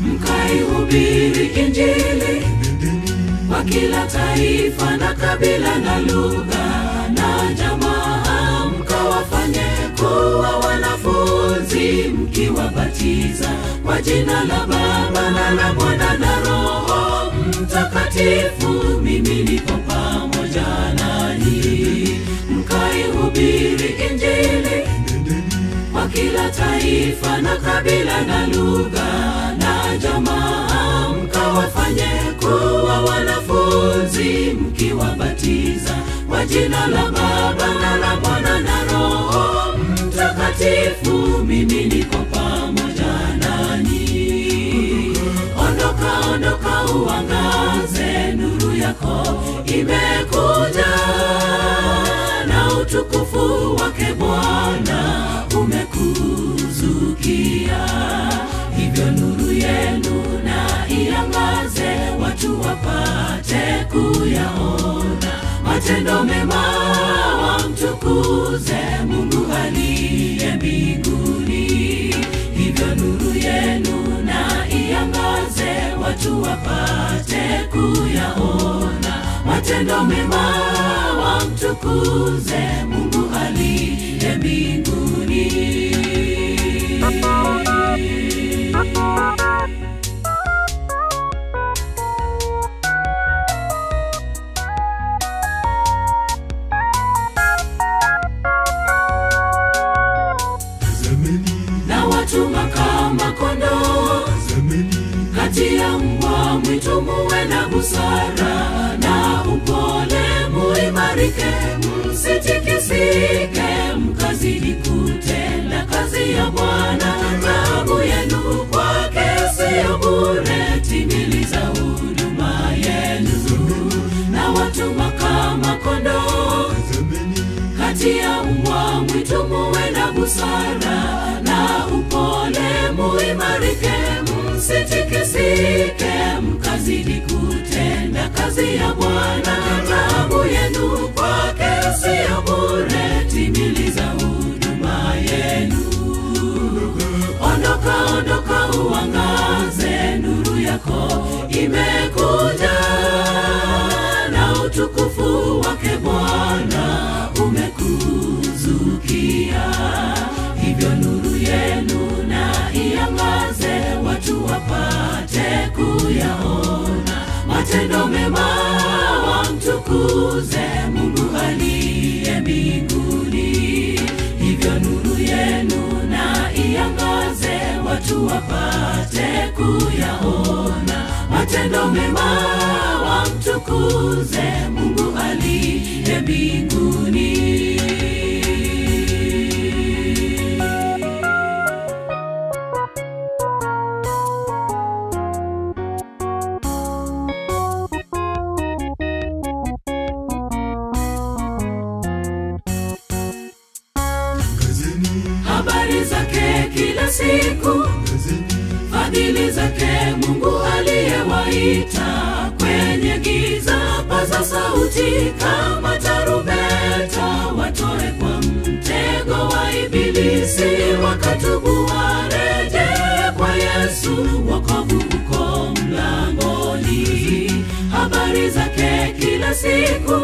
mkaihubiri Injili kwa kila taifa na kabila na lugha Kwa jina la Baba na la Mwana na Roho Mtakatifu, mimi niko pamoja nanyi, mkaihubiri Injili kwa kila taifa na kabila na lugha na jamaa, mkawafanye kuwa wanafunzi, mkiwabatiza kwa jina la Baba na la Mwana na Roho Mtakatifu, mimi niko imekuja na utukufu wake Bwana umekuzukia, hivyo nuru yenu na iangaze, watu wapate kuyaona matendo mema, wamtukuze Mungu aliye mbinguni. Hivyo nuru yenu na iangaze, watu wapate kuyaona matendo mema wamtukuze Mungu. msiimarike, msitikisike, mkazidi kutenda kazi ya Bwana. Taabu yenu kwake si ya bure, timiliza huduma yenu. Ondoka, ondoka, uangaze nuru yako imekuwa Wema wamtukuze Mungu aliye mbinguni, hivyo nuru yenu na iangaze, watu wapate kuyaona matendo mema. Wamtukuze Mungu aliye mbinguni. kama tarubeta watoe kwa mtego wa ibilisi wakatubu wareje kwa yesu wokovu uko mlangoni habari zake kila siku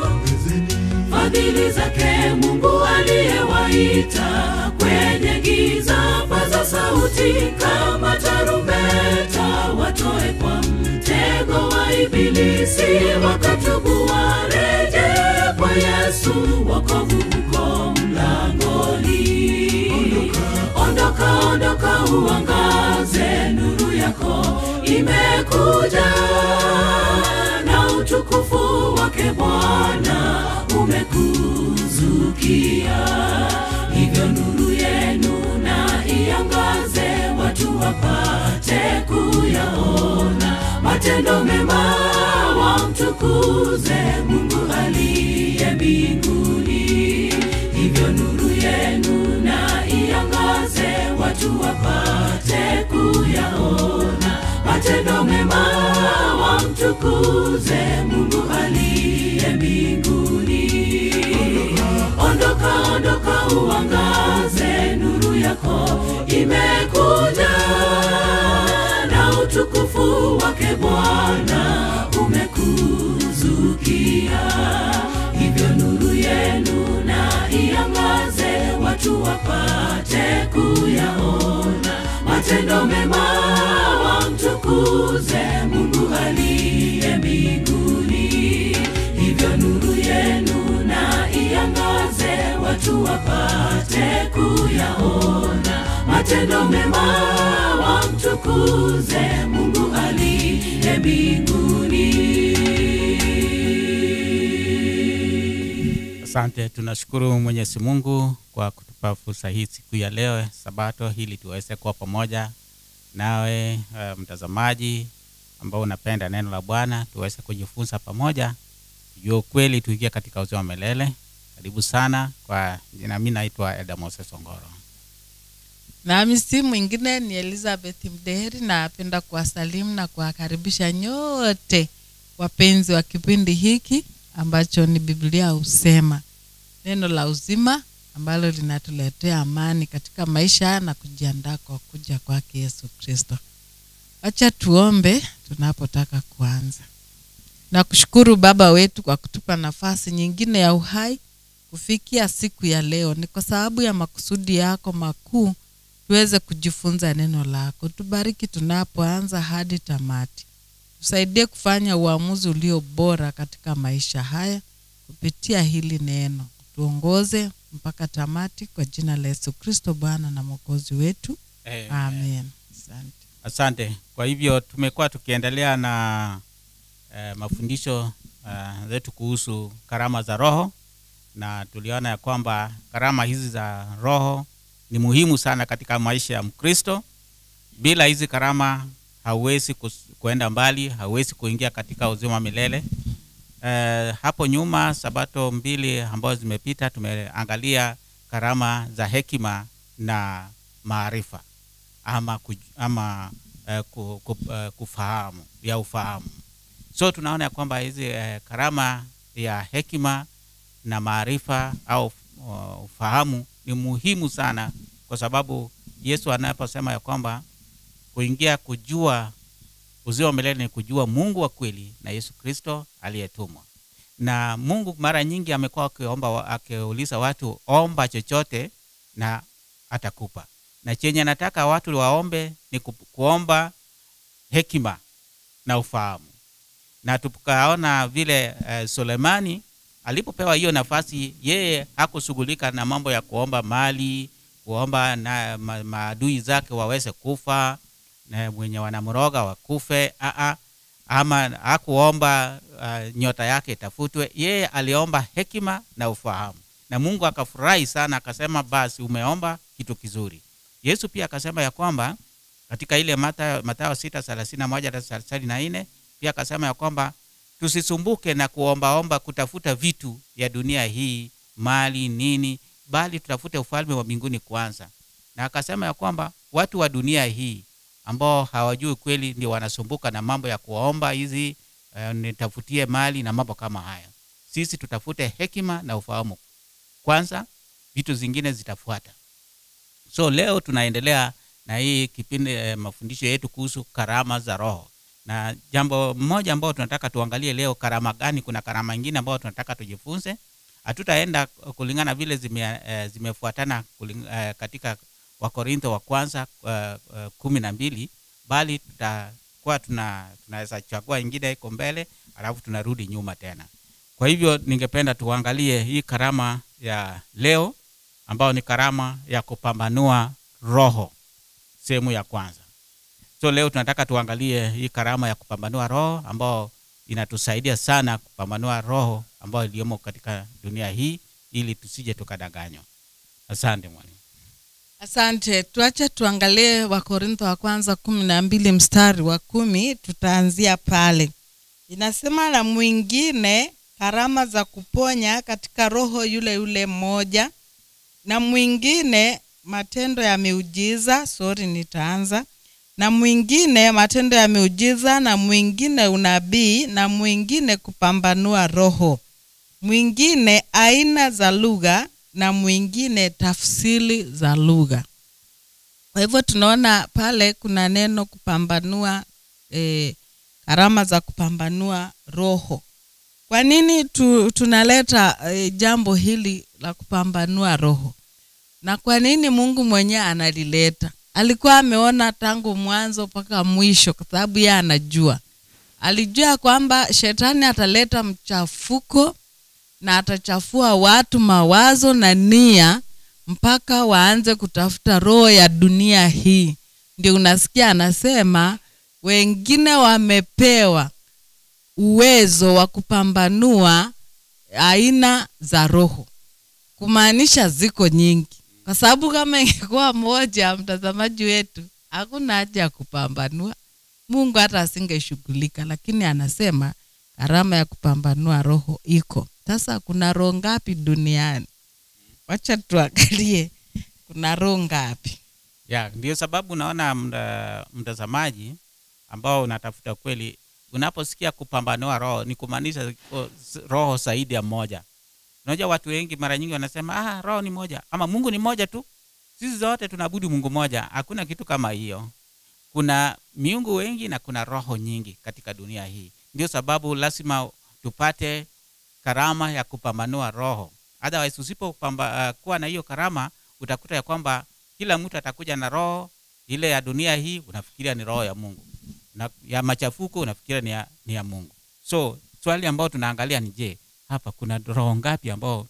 fadhili zake mungu aliyewaita kwenye giza paza sauti kama tarubeta watoe kwa mtego wa ibilisi wakatubu Yesu wokovu uko mlangoni. Ondoka, ondoka, uangaze nuru yako imekuja, na utukufu wake Bwana umekuzukia. Hivyo nuru yenu na iangaze, watu wapate kuyaona matendo mema, wamtukuze Mungu mbinguni, hivyo nuru yenu na iangaze watu wapate kuyaona matendo mema, wamtukuze Mungu aliye mbinguni. Ondoka, ondoka, uangaze, nuru yako imekuja, na utukufu wake Bwana apate kuyaona matendo mema, wamtukuze Mungu aliye mbinguni. Hivyo nuru yenu na iangaze, watu wapate kuyaona matendo mema, wamtukuze Mungu aliye mbinguni. Asante, tunashukuru Mwenyezi Mungu kwa kutupa fursa hii siku ya leo Sabato, ili tuweze kuwa pamoja nawe uh, mtazamaji ambao unapenda neno la Bwana, tuweze kujifunza pamoja, tujue ukweli, tuingie katika uzima wa milele. Karibu sana. Kwa jina mimi naitwa Eda Moses Songoro. Nami si mwingine ni Elizabeth Mderi, napenda kuwasalimu na kuwakaribisha nyote wapenzi wa kipindi hiki ambacho ni Biblia husema neno la uzima ambalo linatuletea amani katika maisha na kujiandaa kwa kuja kwake Yesu Kristo. Acha tuombe tunapotaka kuanza. Na kushukuru Baba wetu kwa kutupa nafasi nyingine ya uhai kufikia siku ya leo. Ni kwa sababu ya makusudi yako makuu tuweze kujifunza neno lako. Tubariki tunapoanza hadi tamati. Tusaidie kufanya uamuzi ulio bora katika maisha haya kupitia hili neno. Tuongoze mpaka tamati kwa jina la Yesu Kristo Bwana na Mwokozi wetu Amen. Amen. Asante. Asante. Kwa hivyo tumekuwa tukiendelea na eh, mafundisho eh, kuhusu karama za Roho na tuliona ya kwamba karama hizi za Roho ni muhimu sana katika maisha ya Mkristo. Bila hizi karama hauwezi kuenda mbali, hauwezi kuingia katika uzima milele. Eh, hapo nyuma Sabato mbili ambazo zimepita tumeangalia karama za hekima na maarifa ama, kuj, ama eh, ku, ku, eh, kufahamu ya ufahamu. So tunaona kwamba hizi eh, karama ya hekima na maarifa au uh, ufahamu ni muhimu sana, kwa sababu Yesu anaposema ya kwamba kuingia kujua Uzio wa milele ni kujua Mungu wa kweli na Yesu Kristo aliyetumwa. Na Mungu mara nyingi amekuwa akiomba, akiuliza watu omba chochote na atakupa, na chenye anataka watu waombe ni kuomba hekima na ufahamu. Na tukaona vile uh, Sulemani alipopewa hiyo nafasi, yeye hakushughulika na mambo ya kuomba mali, kuomba na maadui zake waweze kufa na mwenye wanamroga wakufe -a. ama hakuomba uh, nyota yake itafutwe. Yeye aliomba hekima na ufahamu, na Mungu akafurahi sana, akasema basi umeomba kitu kizuri. Yesu pia akasema ya kwamba katika ile Mathayo, Mathayo sita thelathini na moja pia akasema ya kwamba tusisumbuke na kuombaomba kutafuta vitu ya dunia hii, mali nini, bali tutafute ufalme wa mbinguni kwanza. Na akasema ya kwamba watu wa dunia hii ambao hawajui kweli ndio wanasumbuka na mambo ya kuomba hizi uh, nitafutie mali na mambo kama hayo. Sisi tutafute hekima na ufahamu kwanza, vitu zingine zitafuata. So leo tunaendelea na hii kipindi eh, mafundisho yetu kuhusu karama za Roho, na jambo mmoja ambao tunataka tuangalie leo, karama gani? Kuna karama nyingine ambayo tunataka tujifunze. Hatutaenda kulingana vile zime, eh, zimefuatana kuling, eh, katika Wakorintho wa kwanza uh, uh, kumi na mbili, bali tutakuwa tuna, tunaweza chagua ingine iko mbele alafu tunarudi nyuma tena. Kwa hivyo ningependa tuangalie hii karama ya leo ambayo ni karama ya kupambanua roho sehemu ya kwanza. So leo tunataka tuangalie hii karama ya kupambanua roho ambao inatusaidia sana kupambanua roho ambayo iliyomo katika dunia hii ili tusije tukadanganywa. Asante mwalimu. Asante, tuache tuangalie Wakorintho wa kwanza kumi na mbili mstari wa kumi, tutaanzia pale. Inasema, na mwingine karama za kuponya katika roho yule yule mmoja, na mwingine matendo ya miujiza. Sorry, nitaanza na mwingine matendo ya miujiza, na mwingine unabii, na mwingine kupambanua roho, mwingine aina za lugha na mwingine tafsiri za lugha. Kwa hivyo tunaona pale kuna neno kupambanua eh, karama za kupambanua roho. Kwa nini tu, tunaleta e, jambo hili la kupambanua roho, na kwa nini Mungu mwenyewe analileta? Alikuwa ameona tangu mwanzo mpaka mwisho, kwa sababu yeye anajua, alijua kwamba shetani ataleta mchafuko na atachafua watu mawazo na nia mpaka waanze kutafuta roho ya dunia hii. Ndio unasikia anasema wengine wamepewa uwezo wa kupambanua aina za roho, kumaanisha ziko nyingi, kwa sababu kama ingekuwa moja, mtazamaji wetu, hakuna haja ya kupambanua, Mungu hata asingeshughulika, lakini anasema gharama ya kupambanua roho iko. Sasa kuna roho ngapi duniani? Wacha tuangalie kuna roho ngapi. Ya, ndio sababu naona mtazamaji ambao unatafuta kweli, unaposikia kupambanua roho ni kumaanisha roho zaidi ya moja. Unajua watu wengi mara nyingi wanasema ah, roho ni moja ama Mungu ni moja tu, sisi zote tunabudu Mungu moja. Hakuna kitu kama hiyo. Kuna miungu wengi na kuna roho nyingi katika dunia hii ndio sababu lazima tupate karama ya kupambanua roho. Otherwise usipokuwa uh, na hiyo karama, utakuta ya kwamba kila mtu atakuja na roho ile ya dunia hii, unafikiria ni roho ya Mungu na, ya machafuko unafikiria ni ya, ni ya Mungu. So swali ambayo tunaangalia ni je, hapa kuna roho ngapi ambao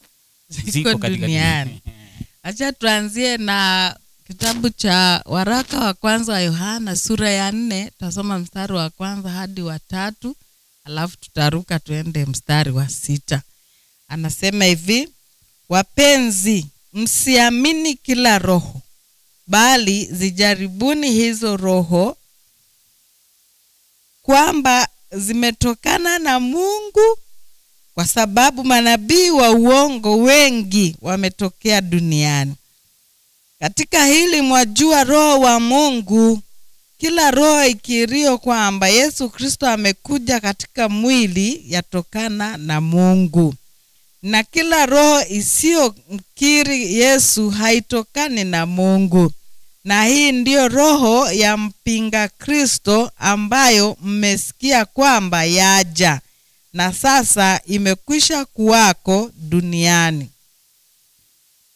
ziko katika duniani? Acha tuanzie na kitabu cha waraka wa kwanza wa Yohana sura ya nne, tutasoma mstari wa kwanza hadi wa tatu alafu tutaruka tuende mstari wa sita anasema hivi wapenzi msiamini kila roho bali zijaribuni hizo roho kwamba zimetokana na mungu kwa sababu manabii wa uongo wengi wametokea duniani katika hili mwajua roho wa mungu kila roho ikirio kwamba Yesu Kristo amekuja katika mwili yatokana na Mungu, na kila roho isiyomkiri Yesu haitokani na Mungu, na hii ndiyo roho ya mpinga Kristo ambayo mmesikia kwamba yaja na sasa imekwisha kuwako duniani.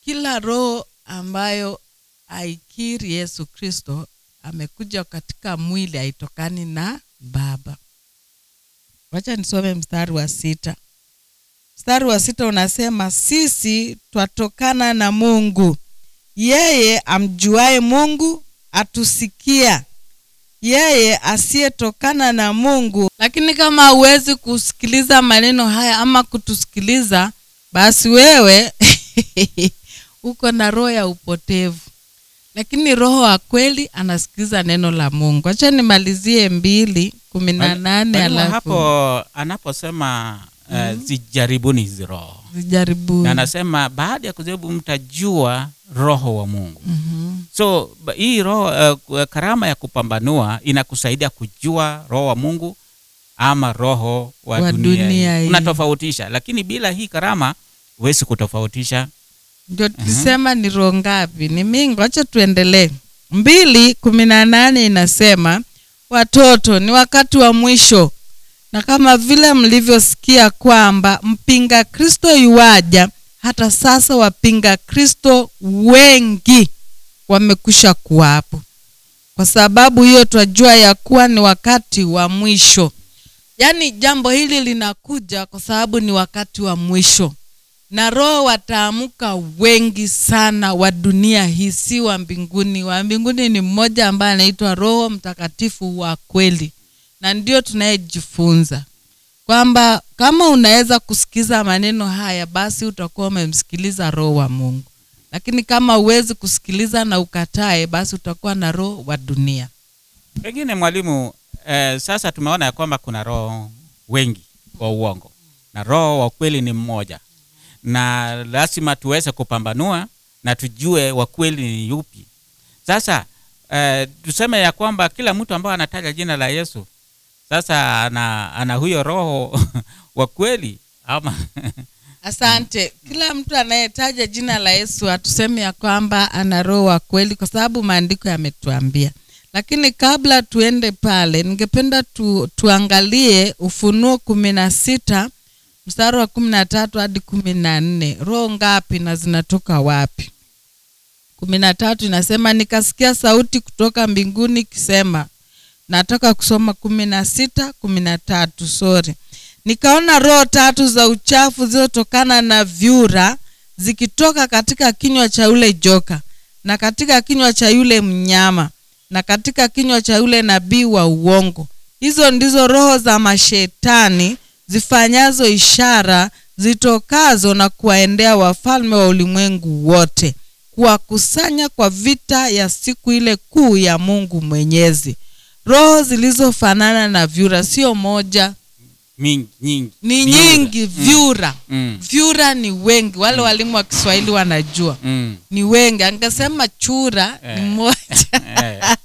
Kila roho ambayo haikiri Yesu Kristo amekuja katika mwili aitokani na baba. Wacha nisome mstari wa sita. Mstari wa sita unasema sisi twatokana na Mungu. Yeye amjuaye Mungu atusikia, yeye asiyetokana na Mungu. Lakini kama huwezi kusikiliza maneno haya ama kutusikiliza, basi wewe uko na roho ya upotevu lakini roho wa kweli anasikiza neno la mungu acha nimalizie mbili kumi na nane alafu hapo anaposema uh, mm. zijaribuni hizi roho zijaribuni na anasema baada ya kujaribu mtajua roho wa mungu mm-hmm. so hii roho uh, karama ya kupambanua inakusaidia kujua roho wa mungu ama roho wa, wa dunia, dunia unatofautisha lakini bila hii karama huwezi kutofautisha ndio mhm. tulisema ni roho ngapi ni mingi wacha tuendelee mbili kumi na nane inasema watoto ni wakati wa mwisho na kama vile mlivyosikia kwamba mpinga kristo yuwaja hata sasa wapinga kristo wengi wamekusha kuwapo kwa sababu hiyo twajua ya kuwa ni wakati wa mwisho yaani jambo hili linakuja kwa sababu ni wakati wa mwisho na roho wataamka wengi sana wa dunia hii, si wa mbinguni. Wa mbinguni ni mmoja ambaye anaitwa Roho Mtakatifu wa kweli, na ndio tunayejifunza kwamba kama unaweza kusikiza maneno haya, basi utakuwa umemsikiliza Roho wa Mungu, lakini kama uwezi kusikiliza na ukatae, basi utakuwa na roho wa dunia. Pengine mwalimu, eh, sasa tumeona ya kwamba kuna roho wengi wa uongo na roho wa kweli ni mmoja na lazima tuweze kupambanua na tujue wa kweli ni yupi. Sasa eh, tuseme ya kwamba kila mtu ambaye anataja jina la Yesu sasa ana, ana huyo roho wa kweli ama Asante. Kila mtu anayetaja jina la Yesu atuseme ya kwamba ana roho wa kweli, kwa sababu maandiko yametuambia. Lakini kabla tuende pale, ningependa tu, tuangalie Ufunuo kumi na sita mstari wa kumi na tatu hadi kumi na nne roho ngapi na zinatoka wapi kumi na tatu inasema nikasikia sauti kutoka mbinguni ikisema nataka kusoma kumi na sita kumi na tatu sori nikaona roho tatu za uchafu zilizotokana na vyura zikitoka katika kinywa cha yule joka na katika kinywa cha yule mnyama na katika kinywa cha yule nabii wa uongo hizo ndizo roho za mashetani zifanyazo ishara zitokazo na kuwaendea wafalme wa ulimwengu wote, kuwakusanya kwa vita ya siku ile kuu ya Mungu Mwenyezi. Roho zilizofanana na vyura, sio moja Mingi, nyingi. ni vyura. nyingi mm. vyura mm. vyura ni wengi wale mm. walimu wa kiswahili wanajua mm. ni wengi angesema chura eh. ni moja eh.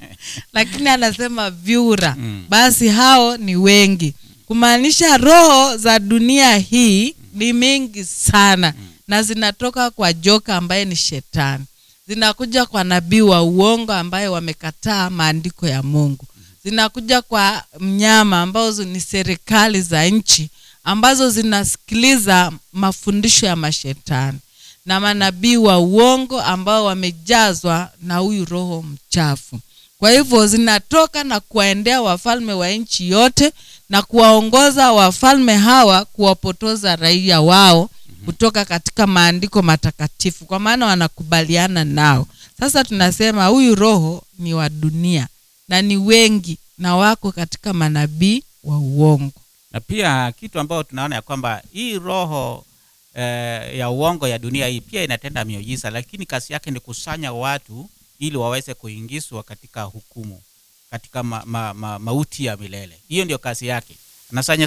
lakini anasema vyura mm. basi hao ni wengi kumaanisha roho za dunia hii ni mingi sana mm. na zinatoka kwa joka ambaye ni shetani zinakuja kwa nabii wa uongo ambaye wamekataa maandiko ya mungu zinakuja kwa mnyama ambazo ni serikali za nchi ambazo zinasikiliza mafundisho ya mashetani na manabii wa uongo ambao wamejazwa na huyu roho mchafu kwa hivyo zinatoka na kuwaendea wafalme wa nchi yote na kuwaongoza wafalme hawa kuwapotoza raia wao mhm. kutoka katika maandiko matakatifu, kwa maana wanakubaliana nao. Sasa tunasema huyu roho ni wa dunia na ni wengi na wako katika manabii wa uongo. Na pia kitu ambayo tunaona ya kwamba hii roho eh, ya uongo ya dunia hii pia inatenda miujiza, lakini kazi yake ni kusanya watu ili waweze kuingizwa katika hukumu katika ma, ma, ma, mauti ya milele. Hiyo ndio kazi yake,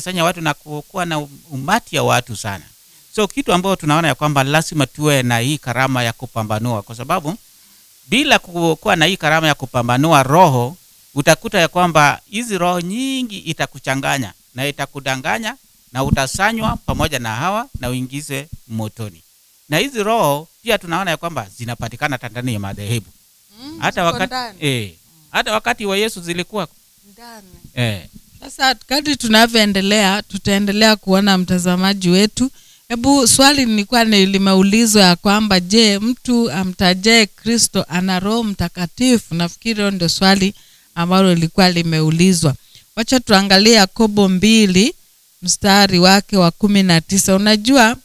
sanya watu na kuwa na umati ya watu sana. So kitu ambayo tunaona ya kwamba lazima tuwe na hii karama ya kupambanua, kwa sababu bila kuwa na hii karama ya kupambanua roho, utakuta ya kwamba hizi roho nyingi itakuchanganya na itakudanganya na utasanywa pamoja na hawa na uingize motoni. Na hizi roho pia tunaona ya kwamba zinapatikana ndani ya madhehebu mm, hata wakati eh, hata wakati wa yesu zilikuwa ndani eh. sasa kadri tunavyoendelea tutaendelea kuona mtazamaji wetu hebu swali nilikuwa limeulizwa ya kwamba je mtu amtajae kristo ana roho mtakatifu nafikiri hiyo ndio swali ambalo lilikuwa limeulizwa wacha tuangalie yakobo mbili mstari wake wa kumi na tisa unajua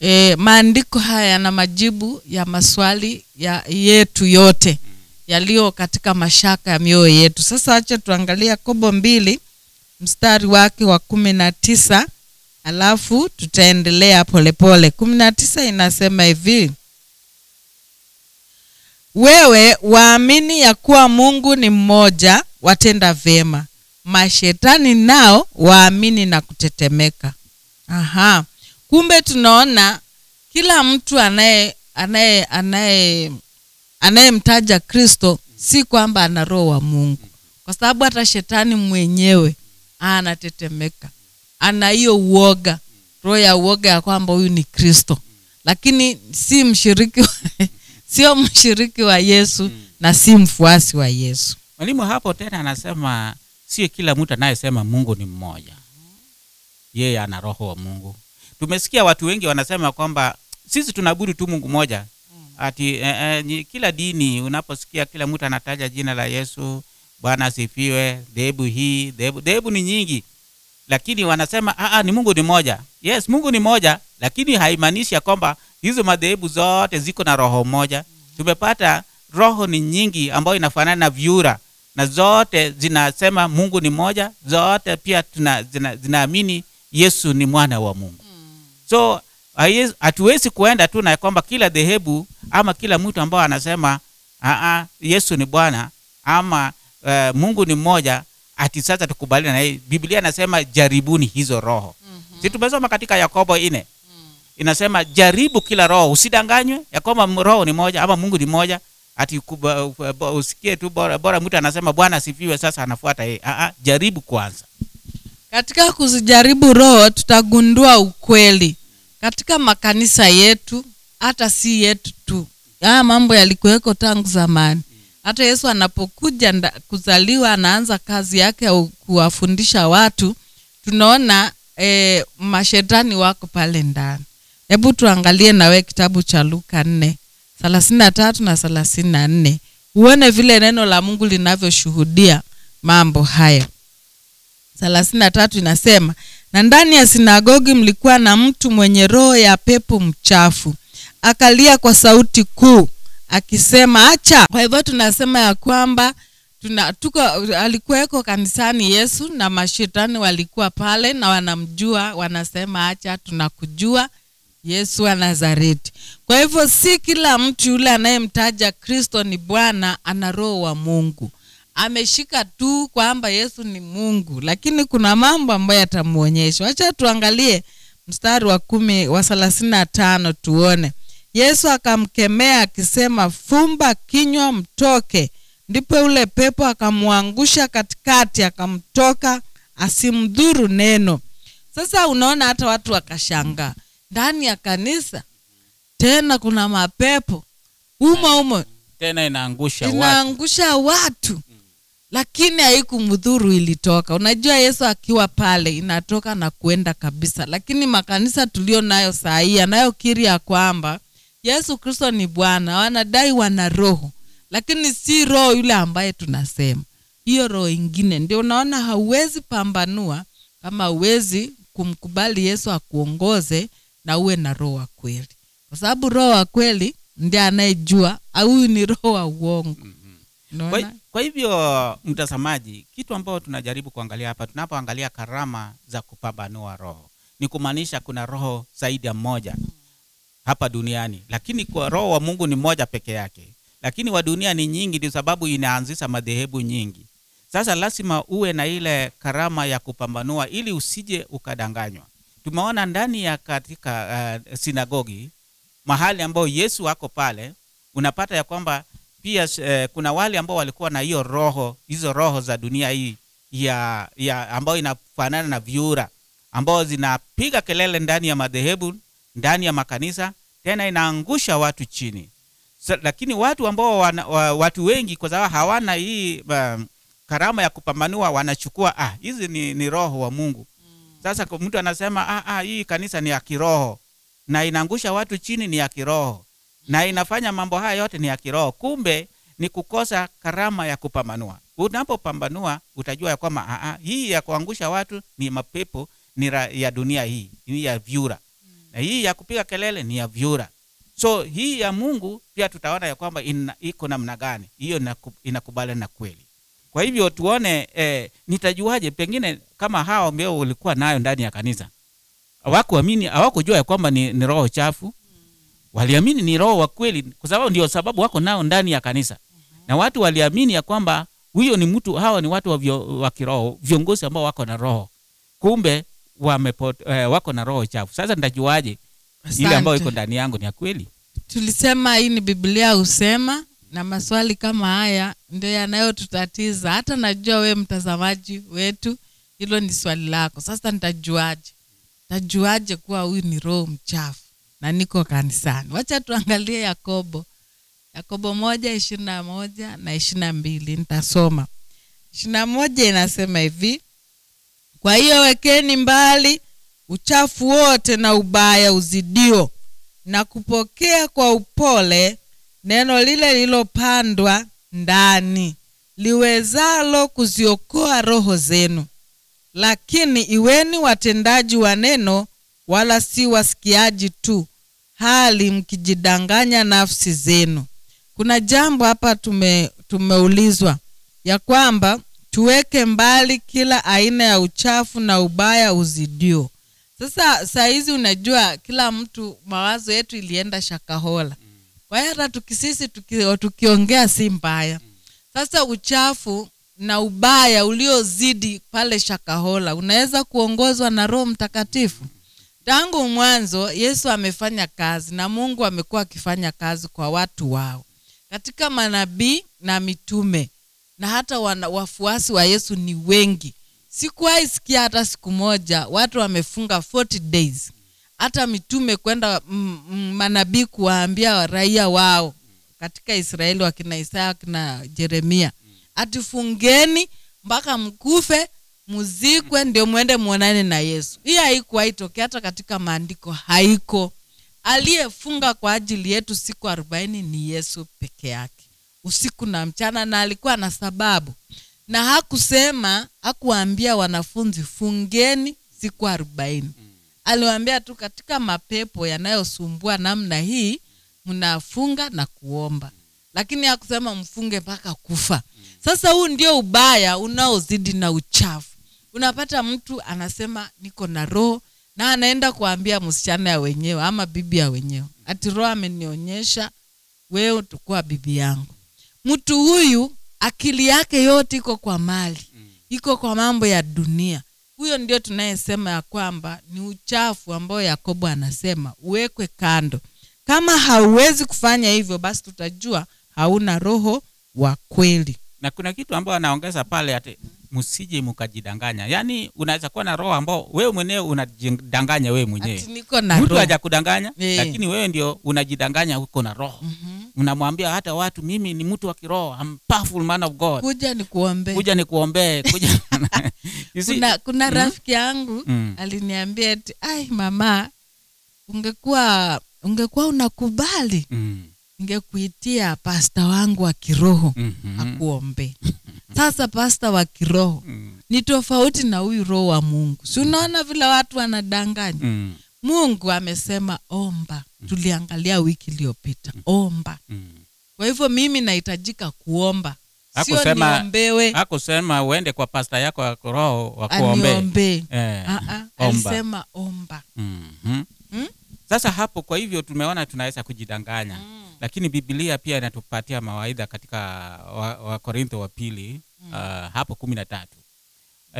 e, maandiko haya yana majibu ya maswali ya yetu yote mm yaliyo katika mashaka ya mioyo yetu. Sasa acha tuangalie Yakobo mbili mstari wake wa kumi na tisa alafu tutaendelea polepole. kumi na tisa inasema hivi wewe waamini ya kuwa Mungu ni mmoja, watenda vyema. Mashetani nao waamini na kutetemeka. Aha, kumbe tunaona kila mtu anaye anaye anaye anayemtaja kristo si kwamba ana roho wa mungu kwa sababu hata shetani mwenyewe anatetemeka ana hiyo uoga roho ya uoga ya kwamba huyu ni kristo lakini si mshiriki sio mshiriki wa yesu na si mfuasi wa yesu mwalimu hapo tena anasema sio kila mtu anayesema mungu ni mmoja yeye ana roho wa mungu tumesikia watu wengi wanasema kwamba sisi tunaabudu tu mungu mmoja ati eh, eh, kila dini unaposikia kila mtu anataja jina la Yesu, Bwana asifiwe, dhehebu hii dhehebu, dhehebu ni nyingi, lakini wanasema aa, ah, ah, ni Mungu ni moja. Yes, Mungu ni moja, lakini haimaanishi ya kwamba hizo madhehebu zote ziko na roho moja. Tumepata roho ni nyingi ambayo inafanana na vyura na zote zinasema Mungu ni moja, zote pia tuna, zina, zinaamini Yesu ni mwana wa Mungu. Mm. So hatuwezi kuenda tu na kwamba kila dhehebu ama kila mtu ambao anasema aa, ah, ah, Yesu ni Bwana ama uh, Mungu ni mmoja ati sasa tukubaliane na hii. Biblia inasema jaribuni hizo roho. Mm -hmm. Si tumesoma katika Yakobo ine mm. inasema jaribu kila roho, usidanganywe ya kwamba roho ni moja ama Mungu ni moja ati kuba, usikie tu bora, bora mtu anasema Bwana asifiwe, sasa anafuata yeye. Aa, ah, jaribu kwanza. Katika kuzijaribu roho tutagundua ukweli katika makanisa yetu hata si yetu tu haya mambo yalikuweko tangu zamani hata yesu anapokuja kuzaliwa anaanza kazi yake ya kuwafundisha watu tunaona e, mashetani wako pale ndani hebu tuangalie nawe kitabu cha luka nne thelathini na tatu na thelathini na nne uone vile neno la mungu linavyoshuhudia mambo haya thelathini na tatu inasema na ndani ya sinagogi mlikuwa na mtu mwenye roho ya pepo mchafu, akalia kwa sauti kuu akisema, acha. Kwa hivyo tunasema ya kwamba tuna, tuko, alikuweko kanisani Yesu na mashetani walikuwa pale na wanamjua, wanasema acha, tunakujua Yesu wa Nazareti. Kwa hivyo si kila mtu yule anayemtaja Kristo ni Bwana ana roho wa Mungu ameshika tu kwamba yesu ni mungu lakini kuna mambo ambayo yatamwonyesha wacha tuangalie mstari wa kumi wa thelathini na tano tuone yesu akamkemea akisema fumba kinywa mtoke ndipo yule pepo akamwangusha katikati akamtoka asimdhuru neno sasa unaona hata watu wakashangaa ndani ya kanisa tena kuna mapepo umo umo tena inaangusha inaangusha watu, watu lakini haikumdhuru ilitoka unajua yesu akiwa pale inatoka na kuenda kabisa lakini makanisa tulio nayo saa hii anayokiri ya kwamba yesu kristo ni bwana wanadai wana roho lakini si roho yule ambaye tunasema hiyo roho ingine ndio unaona hauwezi pambanua kama uwezi kumkubali yesu akuongoze na uwe na roho wa kweli kwa sababu roho wa kweli ndi anayejua huyu ni roho wa uongo mm kwa, kwa hivyo mtazamaji, kitu ambayo tunajaribu kuangalia hapa, tunapoangalia karama za kupambanua roho, ni kumaanisha kuna roho zaidi ya mmoja hapa duniani, lakini kwa roho wa Mungu ni mmoja peke yake, lakini wa dunia ni nyingi, ndio sababu inaanzisha madhehebu nyingi. Sasa lazima uwe na ile karama ya kupambanua ili usije ukadanganywa. Tumeona ndani ya katika uh, sinagogi mahali ambayo Yesu ako pale, unapata ya kwamba pia eh, kuna wale ambao walikuwa na hiyo roho, hizo roho za dunia hii ya, ya ambayo inafanana na vyura ambao zinapiga kelele ndani ya madhehebu, ndani ya makanisa, tena inaangusha watu chini. So, lakini watu ambao wana, watu wengi kwa sababu hawana hii um, karama ya kupambanua wanachukua ah, hizi ni, ni roho wa Mungu. Mm. Sasa mtu anasema ah, ah, hii kanisa ni ya kiroho na inaangusha watu chini, ni ya kiroho na inafanya mambo haya yote ni ya kiroho. Kumbe ni kukosa karama ya kupambanua. Unapopambanua utajua ya kwamba ah, ah, hii ya kuangusha watu ni mapepo ni ra, ya dunia hii, hii ya vyura mm. na hii ya kupiga kelele ni ya vyura. So hii ya Mungu pia tutaona ya kwamba iko namna gani, hiyo inakubaliana na kweli. Kwa hivyo tuone eh, nitajuaje pengine kama hawa ambao ulikuwa nayo ndani ya kanisa hawakuamini, hawakujua ya kwamba ni, ni roho chafu waliamini ni roho wa kweli, kwa sababu ndio sababu wako nao ndani ya kanisa na watu waliamini ya kwamba huyo ni mtu, hawa ni watu wa, wa kiroho, viongozi ambao wako na roho, kumbe wamepot, eh, wako na roho chafu. Sasa nitajuaje ile ambayo iko ndani yangu ni ya kweli? Tulisema hii ni Biblia husema, na maswali kama haya ndio yanayotutatiza. Hata najua we mtazamaji wetu, hilo ni swali lako. Sasa nitajuaje, tajuaje kuwa huyu ni roho mchafu? na niko kanisani wacha tuangalie yakobo yakobo moja ishirini na moja na ishirini na mbili nitasoma ishirini na moja inasema hivi kwa hiyo wekeni mbali uchafu wote na ubaya uzidio na kupokea kwa upole neno lile lililopandwa ndani liwezalo kuziokoa roho zenu lakini iweni watendaji wa neno wala si wasikiaji tu, hali mkijidanganya nafsi zenu. Kuna jambo hapa tume, tumeulizwa ya kwamba tuweke mbali kila aina ya uchafu na ubaya uzidio. Sasa saa hizi unajua, kila mtu mawazo yetu ilienda shakahola. Kwa hiyo hata tukisisi tuki, tukiongea si mbaya. Sasa uchafu na ubaya uliozidi pale shakahola unaweza kuongozwa na Roho Mtakatifu. Mm Tangu mwanzo Yesu amefanya kazi na Mungu amekuwa akifanya kazi kwa watu wao katika manabii na mitume, na hata wana, wafuasi wa Yesu ni wengi. Sikuwahi sikia hata siku moja watu wamefunga 40 days, hata mitume kwenda manabii kuwaambia raia wao katika Israeli, wakina Isaya, wakina jeremia atifungeni mpaka mkufe muzikwe ndio mwende mwonane na Yesu. Hii haiko haitokea hata katika maandiko haiko. Aliyefunga kwa ajili yetu siku arobaini ni Yesu peke yake, usiku na mchana, na alikuwa na sababu, na hakusema hakuwaambia wanafunzi fungeni siku arobaini. Aliwaambia tu katika mapepo yanayosumbua namna hii, mnafunga na kuomba, lakini hakusema mfunge mpaka kufa. Sasa huu ndio ubaya unaozidi na uchafu unapata mtu anasema niko na roho na anaenda kuambia msichana ya wenyewe ama bibi ya wenyewe ati roho amenionyesha wewe utakuwa bibi yangu mtu huyu akili yake yote iko kwa mali mm. iko kwa mambo ya dunia huyo ndio tunayesema ya kwamba ni uchafu ambao yakobo anasema uwekwe kando kama hauwezi kufanya hivyo basi tutajua hauna roho wa kweli na kuna kitu ambayo anaongeza pale ati msije mkajidanganya. Yaani unaweza kuwa na roho ambao wewe mwenyewe unajidanganya wewe mwenyewe. Mtu kudanganya e, eh. lakini wewe ndio unajidanganya uko na roho. Mm -hmm. Unamwambia hata watu mimi ni mtu wa kiroho, I'm powerful man of God. Kuja nikuombee. Kuja nikuombee, kuja. kuna kuna mm -hmm. rafiki yangu mm -hmm. aliniambia eti ai mama ungekuwa ungekuwa unakubali mm. -hmm. ningekuitia pasta wangu wa kiroho mm -hmm. akuombe sasa pasta wa kiroho mm. ni tofauti na huyu roho wa mungu si mm. unaona vile watu wanadanganya mm. mungu amesema omba mm. tuliangalia wiki iliyopita mm. omba mm. kwa hivyo mimi nahitajika kuomba akusema uende kwa pasta yako ya kiroho wakuombeeombee eh, ah, ah, alisema omba mm-hmm. mm? sasa hapo kwa hivyo tumeona tunaweza kujidanganya mm. lakini bibilia pia inatupatia mawaidha katika wakorintho wa, wa pili uh, hapo kumi eh, na tatu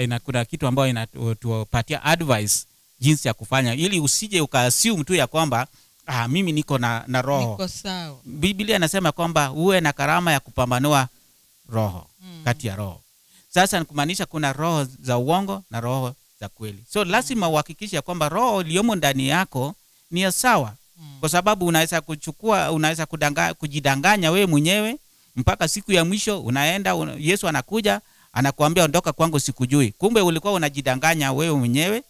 ina, kuna kitu ambayo inatupatia advice jinsi ya kufanya ili usije ukaassume tu ya kwamba ah, mimi niko na, na roho niko sawa. Biblia inasema kwamba uwe na karama ya kupambanua roho mm. kati ya roho. Sasa nikumaanisha kuna roho za uongo na roho za kweli, so lazima uhakikishe ya kwamba roho iliyomo ndani yako ni ya sawa mm. kwa sababu unaweza kuchukua, unaweza kujidanganya wewe mwenyewe mpaka siku ya mwisho unaenda un... Yesu anakuja anakuambia ondoka kwangu, sikujui. Kumbe ulikuwa unajidanganya wewe mwenyewe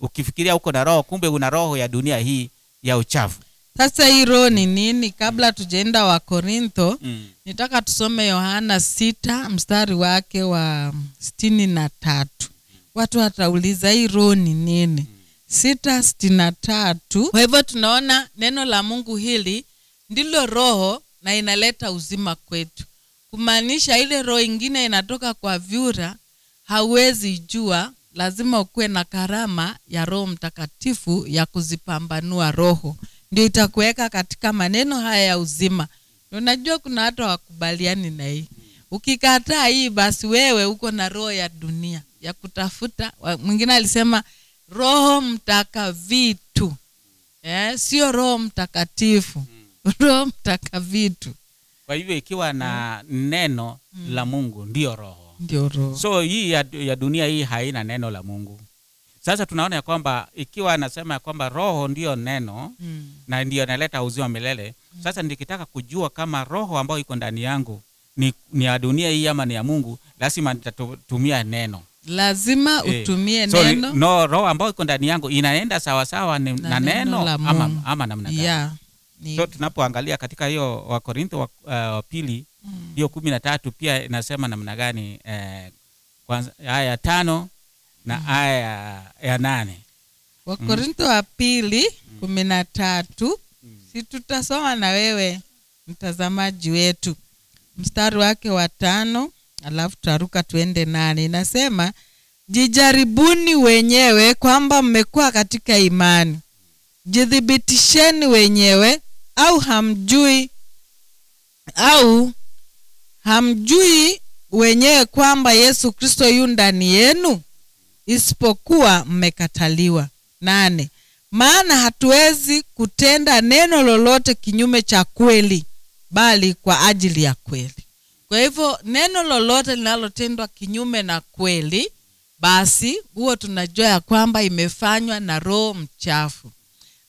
ukifikiria uko na roho, kumbe una roho ya dunia hii ya uchafu. Sasa hii roho ni nini? Kabla tujaenda wa Korintho mm. nitaka tusome Yohana sita mstari wake wa sitini na tatu. Watu watauliza hii roho ni nini? sita sitini na tatu. Kwa hivyo tunaona neno la Mungu hili ndilo roho na inaleta uzima kwetu kumaanisha ile roho ingine inatoka kwa vyura hauwezi jua lazima ukuwe na karama ya roho mtakatifu ya kuzipambanua roho ndio itakuweka katika maneno haya ya uzima unajua kuna watu wakubaliani na hii ukikataa hii basi wewe uko na roho ya dunia ya kutafuta mwingine alisema roho mtaka vitu eh, sio roho mtakatifu mm roho mtakavitu kwa hivyo ikiwa na mm. neno mm. la mungu ndiyo roho ndio roho so hii ya, ya dunia hii haina neno la mungu sasa tunaona ya kwamba ikiwa anasema ya kwamba roho ndiyo neno mm. na ndiyo inaleta wa milele mm. sasa nikitaka kujua kama roho ambayo iko ndani yangu ni, ni ya dunia hii ama ni ya mungu lazima nitatumia neno lazima e. utumie so, neno no, roho ambayo iko ndani yangu inaenda sawasawa na, na neno, neno ama, ama namna gani yeah. Ni... So tunapoangalia katika hiyo Wakorintho wa, uh, pili hmm. hiyo mm. kumi na tatu pia inasema namna gani eh, kwanza aya ya tano na mm. aya ya, ya nane Wakorintho hmm. mm. wa pili hmm. kumi na tatu mm. si tutasoma na wewe mtazamaji wetu mstari wake wa tano alafu tutaruka tuende nane inasema jijaribuni wenyewe kwamba mmekuwa katika imani jithibitisheni wenyewe au hamjui au hamjui wenyewe kwamba Yesu Kristo yu ndani yenu, isipokuwa mmekataliwa. nane. Maana hatuwezi kutenda neno lolote kinyume cha kweli, bali kwa ajili ya kweli. Kwa hivyo neno lolote linalotendwa kinyume na kweli, basi huo tunajua ya kwamba imefanywa na roho mchafu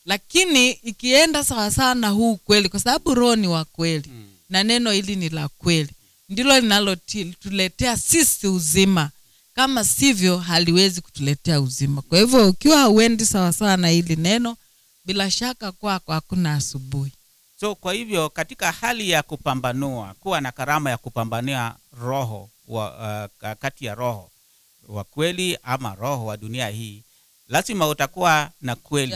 lakini ikienda sawasawa na huu kweli kwa sababu roho ni wa kweli mm. na neno hili ni la kweli ndilo linalotuletea sisi uzima kama sivyo haliwezi kutuletea uzima kwa hivyo ukiwa hauendi sawasawa na hili neno bila shaka kwako hakuna asubuhi so kwa hivyo katika hali ya kupambanua kuwa na karama ya kupambania roho wa, uh, kati ya roho wa kweli ama roho wa dunia hii lazima utakuwa na kweli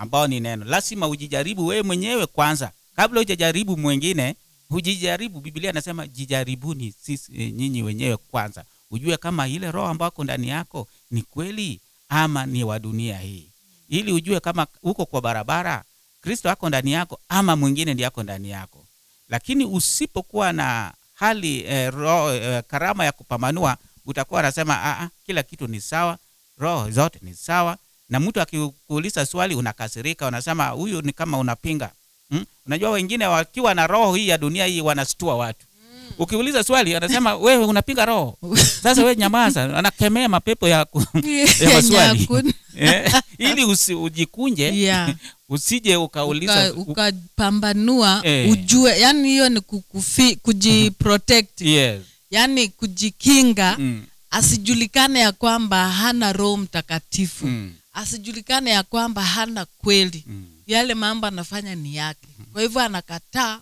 ambao ni neno. Lazima ujijaribu wewe mwenyewe kwanza kabla hujajaribu mwingine. Hujijaribu, Biblia anasema jijaribuni sisi eh, nyinyi wenyewe kwanza, ujue kama ile roho ambako ndani yako ni kweli ama ni wa dunia hii, ili ujue kama uko kwa barabara, Kristo ako ndani yako ama mwingine ndiye ako ndani yako. Lakini usipokuwa na hali e, roho, e, karama ya kupamanua utakuwa unasema ah, ah, kila kitu ni sawa, roho zote ni sawa na mtu akikuuliza swali unakasirika, unasema huyu ni kama unapinga hmm? Unajua wengine wakiwa na roho hii ya dunia hii wanastua watu mm. Ukiuliza swali anasema wewe unapinga roho sasa, wewe nyamaza, anakemea mapepo ya, ku, ya maswali yeah. ili usi, ujikunje yeah. usije ukauliza ukapambanua uka eh. ujue, yani hiyo ni kukufi, kujiprotect yes. yani kujikinga mm asijulikane ya kwamba hana Roho Mtakatifu mm asijulikane ya kwamba hana kweli mm. yale mambo anafanya ni yake mm -hmm. kwa hivyo anakataa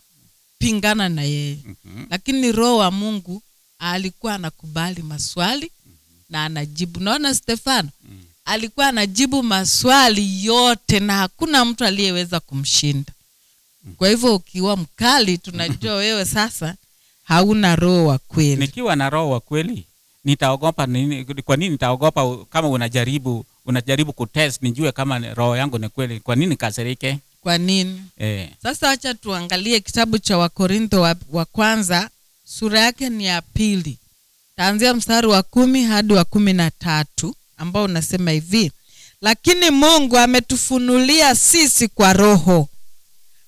pingana na yeye mm -hmm. lakini roho wa mungu alikuwa anakubali maswali mm -hmm. na anajibu naona stefano mm. alikuwa anajibu maswali yote na hakuna mtu aliyeweza kumshinda mm. kwa hivyo ukiwa mkali tunajua wewe sasa hauna roho wa kweli nikiwa na roho wa kweli nitaogopa nini, kwa nini nitaogopa kama unajaribu unajaribu kutest nijue kama roho yangu ni kweli. Kwa nini kasirike? Kwa nini? Eh. Sasa acha tuangalie kitabu cha Wakorintho wa, wa kwanza sura yake ni ya pili, taanzia mstari wa kumi hadi wa kumi na tatu ambao unasema hivi: lakini Mungu ametufunulia sisi kwa Roho,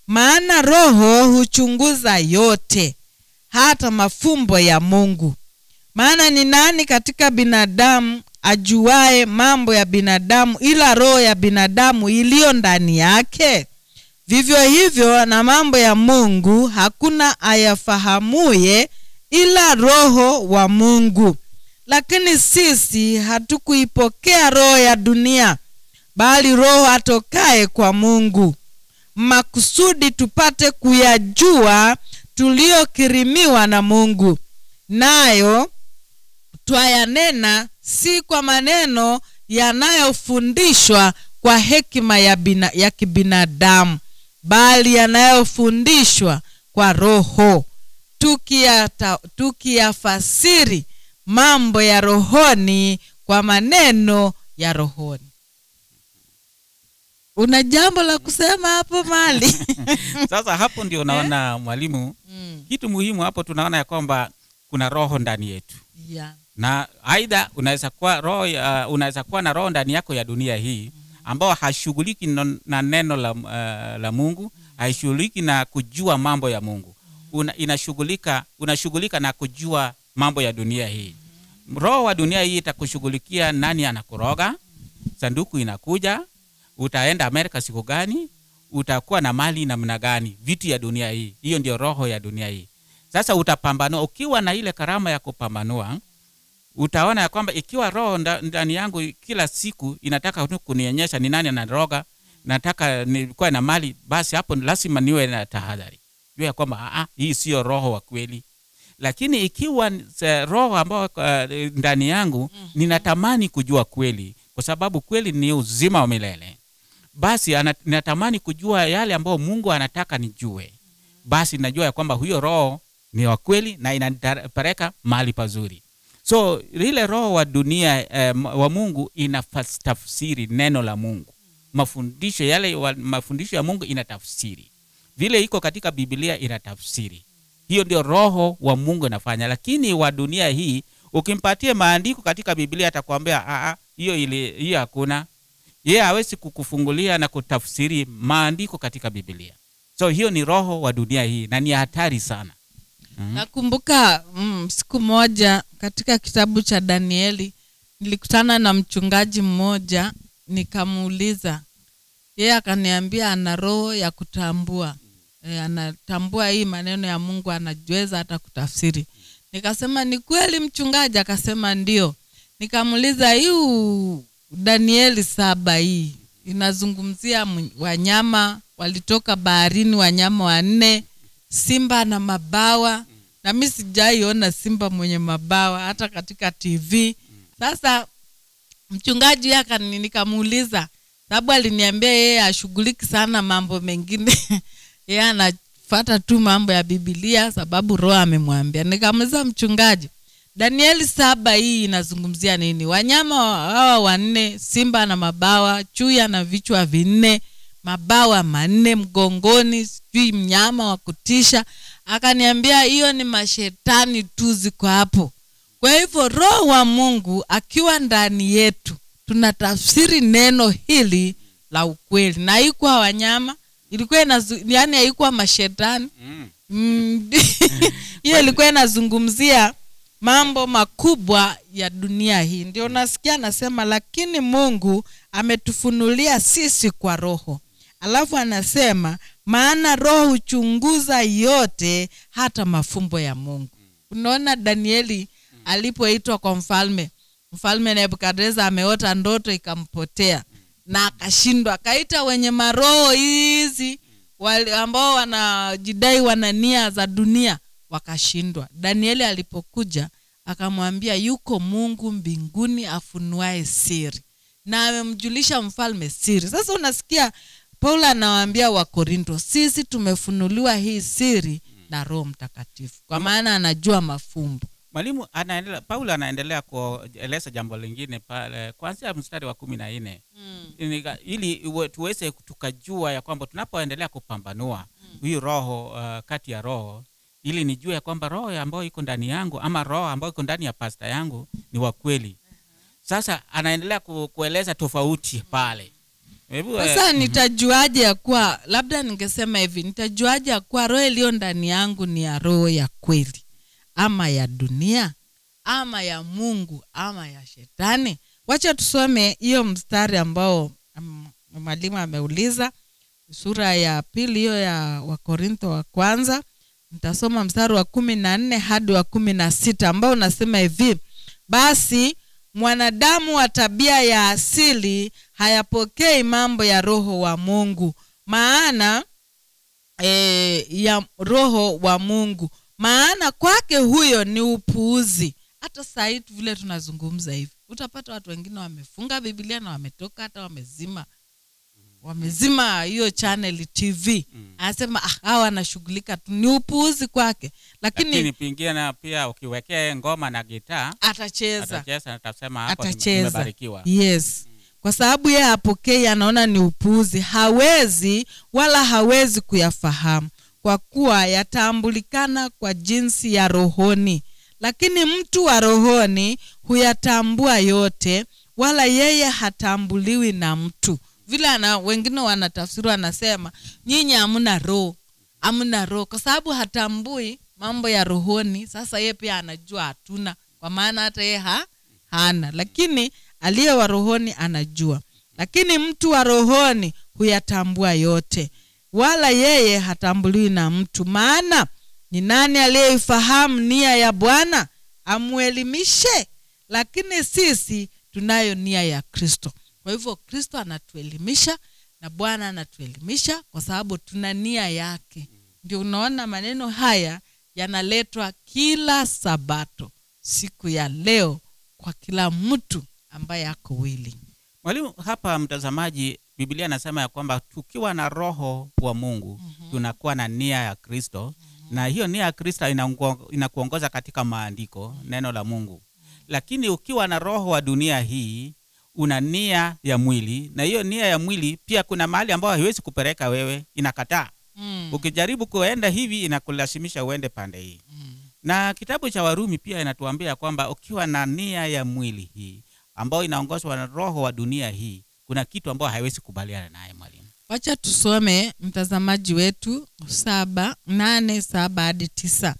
maana Roho huchunguza yote, hata mafumbo ya Mungu. Maana ni nani katika binadamu ajuae mambo ya binadamu ila roho ya binadamu iliyo ndani yake? Vivyo hivyo na mambo ya Mungu hakuna ayafahamuye ila roho wa Mungu. Lakini sisi hatukuipokea roho ya dunia, bali roho atokaye kwa Mungu, makusudi tupate kuyajua tuliyokirimiwa na Mungu, nayo twayanena si kwa maneno yanayofundishwa kwa hekima ya, bina, ya kibinadamu bali yanayofundishwa kwa roho tukiyafasiri tukia mambo ya rohoni kwa maneno ya rohoni una jambo la kusema hapo mali sasa hapo ndio unaona eh? mwalimu mm. kitu muhimu hapo tunaona ya kwamba kuna roho ndani yetu yeah na aidha unaweza kuwa roho uh, unaweza kuwa na roho ndani yako ya dunia hii ambao hashughuliki na neno la, uh, la Mungu, haishughuliki na kujua mambo ya Mungu. Una, inashughulika unashughulika na kujua mambo ya dunia hii. Roho wa dunia hii itakushughulikia nani anakuroga, sanduku inakuja, utaenda Amerika siku gani, utakuwa na mali namna gani, vitu ya dunia hii. Hiyo ndio roho ya dunia hii. Sasa utapambanua ukiwa na ile karama ya kupambanua utaona ya kwamba ikiwa roho ndani yangu kila siku inataka tu kunionyesha ni nani anaroga, nataka nikuwa na mali, basi hapo lazima niwe na tahadhari, juu ya kwamba ah, hii sio roho wa kweli. Lakini ikiwa eh, roho ambayo uh, ndani yangu mm -hmm. ninatamani kujua kweli, kwa sababu kweli ni uzima wa milele, basi natamani kujua yale ambayo Mungu anataka nijue, mm-hmm. basi najua ya kwamba huyo roho ni wa kweli na inapereka mahali pazuri. So lile roho wa dunia eh, wa Mungu inatafsiri neno la Mungu, mafundisho yale wa, mafundisho ya Mungu inatafsiri, vile iko katika Biblia inatafsiri. Hiyo ndio roho wa Mungu inafanya, lakini wa dunia hii ukimpatie maandiko katika Biblia atakwambia a ah, ah, hiyo ile hiyo hakuna. Yeye hawezi kukufungulia na kutafsiri maandiko katika Biblia. So hiyo ni roho wa dunia hii na ni hatari sana. Mm. Nakumbuka mm, siku moja katika kitabu cha Danieli nilikutana na mchungaji mmoja nikamuuliza, yeye akaniambia ana roho ya kutambua e, anatambua hii maneno ya Mungu, anajiweza hata kutafsiri. Nikasema ni kweli mchungaji? Akasema ndio. Nikamuuliza hii Danieli saba hii inazungumzia wanyama walitoka baharini, wanyama wanne, simba na mabawa na mi sijaiona simba mwenye mabawa hata katika tv sasa mchungaji akani nikamuuliza sababu aliniambia yeye ashughuliki sana mambo mengine yeye anafata tu mambo ya bibilia sababu roho amemwambia nikamuliza mchungaji danieli saba hii inazungumzia nini wanyama hawa wanne simba na mabawa chuya na vichwa vinne mabawa manne mgongoni sijui mnyama wa kutisha akaniambia hiyo ni mashetani tu ziko hapo kwa hivyo roho wa mungu akiwa ndani yetu tunatafsiri neno hili la ukweli na haikuwa wanyama ilikuwa inazu, yani haikuwa mashetani mm. mm. hiyo ilikuwa inazungumzia mambo makubwa ya dunia hii ndio nasikia anasema lakini mungu ametufunulia sisi kwa roho alafu anasema maana roho huchunguza yote hata mafumbo ya mungu unaona danieli alipoitwa kwa mfalme mfalme nebukadreza ameota ndoto ikampotea na akashindwa akaita wenye maroho hizi ambao wanajidai wana nia za dunia wakashindwa danieli alipokuja akamwambia yuko mungu mbinguni afunuae siri na amemjulisha mfalme siri sasa unasikia Paulo anawaambia Wakorinto, sisi tumefunuliwa hii siri na Roho Mtakatifu, kwa maana anajua mafumbo. Mwalimu anaendelea, Paulo anaendelea kueleza jambo lingine pale kuanzia mstari wa kumi na nne mm. ili tuweze tukajua ya kwamba tunapoendelea kupambanua mm. hii roho uh, kati ya roho ili nijue ya kwamba roho ambayo iko ndani yangu ama roho ambayo iko ndani ya pasta yangu ni wa kweli. Sasa anaendelea kueleza tofauti pale mm Eh, sasa mhm. nitajuaje ya kuwa labda ningesema hivi nitajuaje ya kuwa roho iliyo ndani yangu ni ya roho ya kweli ama ya dunia ama ya mungu ama ya shetani wacha tusome hiyo mstari ambao mwalimu ameuliza sura ya pili hiyo ya wakorintho wa kwanza nitasoma mstari wa kumi na nne hadi wa kumi na sita ambao unasema hivi basi mwanadamu wa tabia ya asili hayapokei mambo ya roho wa mungu maana e, ya roho wa mungu maana kwake huyo ni upuuzi hata sahii vile tunazungumza hivi utapata watu wengine wamefunga bibilia na wametoka hata wamezima wamezima hiyo channel tv mm. anasema ah, hawa anashughulika tu ni upuuzi kwake lakini, lakini pingia na pia ukiwekea ngoma na gitaa atacheza atacheza, atasema hapo atacheza. Nimebarikiwa. yes mm kwa sababu yeye apokei, anaona ni upuuzi, hawezi wala hawezi kuyafahamu kwa kuwa yatambulikana kwa jinsi ya rohoni. Lakini mtu wa rohoni huyatambua yote, wala yeye hatambuliwi na mtu. Vile ana, wengine wanatafsiri wanasema, nyinyi hamna roho, hamna roho, kwa sababu hatambui mambo ya rohoni. Sasa yeye pia anajua hatuna, kwa maana hata yeye ha, hana, lakini aliye wa rohoni anajua lakini mtu wa rohoni huyatambua yote wala yeye hatambuliwi na mtu maana ni nani aliyeifahamu nia ya bwana amuelimishe lakini sisi tunayo nia ya kristo kwa hivyo kristo anatuelimisha na bwana anatuelimisha kwa sababu tuna nia yake ndio unaona maneno haya yanaletwa kila sabato siku ya leo kwa kila mtu ambaye ako willing. Mwalimu, hapa mtazamaji, Biblia anasema ya kwamba tukiwa na roho wa Mungu mm -hmm. tunakuwa na nia ya Kristo mm -hmm. na hiyo nia ya Kristo inakuongoza katika maandiko mm -hmm. neno la Mungu mm -hmm. lakini ukiwa na roho wa dunia hii una nia ya mwili, na hiyo nia ya mwili pia kuna mahali ambayo haiwezi kupeleka wewe, inakataa mm. Ukijaribu kuenda hivi inakulazimisha uende pande hii mm. Na kitabu cha Warumi pia inatuambia kwamba ukiwa na nia ya mwili hii ambayo inaongozwa na roho wa dunia hii, kuna kitu ambayo haiwezi kubaliana naye mwalimu. Wacha tusome mtazamaji wetu saba nane saba hadi tisa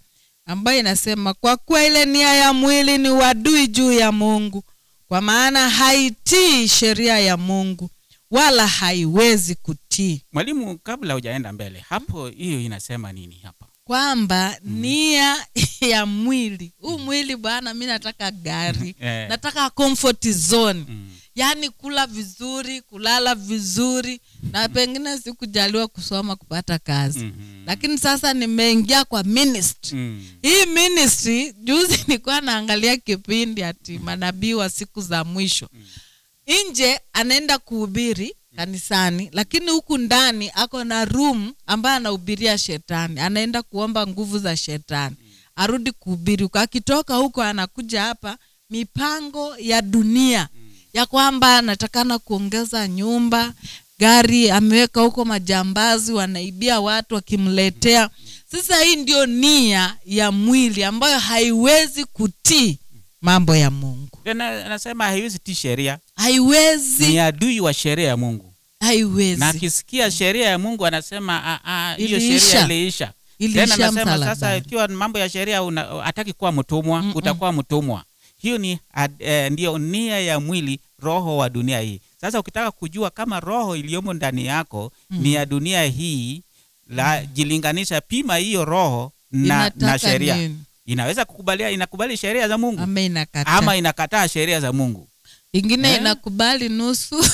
ambayo inasema, kwa kuwa ile nia ya mwili ni wadui juu ya Mungu, kwa maana haitii sheria ya Mungu wala haiwezi kutii. Mwalimu, kabla hujaenda mbele hapo, hiyo inasema nini hapa? kwamba mm. nia ya mwili huu mm. mwili bwana mi nataka gari yeah. Mm. nataka comfort zone mm. yaani kula vizuri kulala vizuri na mm. pengine sikujaliwa kusoma kupata kazi mm-hmm. lakini sasa nimeingia kwa ministry mm. hii ministry juzi nilikuwa naangalia kipindi ati manabii wa siku za mwisho mm. nje anaenda kuhubiri kanisani lakini huku ndani ako na room ambaye anahubiria shetani anaenda kuomba nguvu za shetani arudi kuhubiri akitoka huko anakuja hapa mipango ya dunia ya kwamba anatakana kuongeza nyumba gari ameweka huko majambazi wanaibia watu wakimletea sasa hii ndio nia ya mwili ambayo haiwezi kutii mambo ya Mungu. Tena anasema haiwezi ti sheria, haiwezi, ni adui wa sheria ya Mungu, haiwezi. Na akisikia sheria ya Mungu anasema ah, ah, hiyo sheria iliisha. Tena sasa, ikiwa mambo ya sheria hataki kuwa mtumwa, mm -mm. utakuwa mtumwa. Hiyo ni ad, eh, ndiyo nia ya mwili, roho wa dunia hii. Sasa ukitaka kujua kama roho iliyomo ndani yako mm. ni ya dunia hii la, mm. jilinganisha, pima hiyo roho na, na sheria nini? inaweza kukubalia inakubali sheria za mungu ama inakataa, ama inakataa sheria za mungu ingine eh? inakubali nusu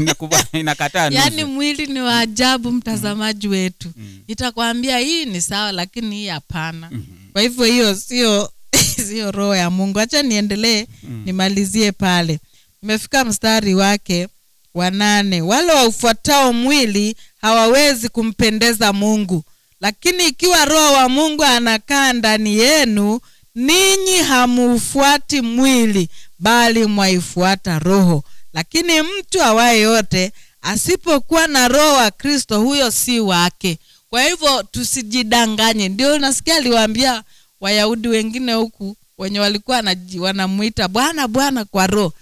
inakubali, inakataa yaani nusu Yani mwili ni wa ajabu mm-hmm. mtazamaji wetu mm. itakwambia hii ni sawa lakini hii hapana mm-hmm. kwa hivyo hiyo sio sio roho ya mungu hacha niendelee mm. nimalizie pale nimefika mstari wake wa nane wale waufuatao mwili hawawezi kumpendeza mungu lakini ikiwa Roho wa Mungu anakaa ndani yenu, ninyi hamuufuati mwili, bali mwaifuata Roho. Lakini mtu awaye yote asipokuwa na Roho wa Kristo, huyo si wake. Kwa hivyo tusijidanganye. Ndio nasikia aliwaambia Wayahudi wengine huku wenye walikuwa wanamwita Bwana Bwana kwa roho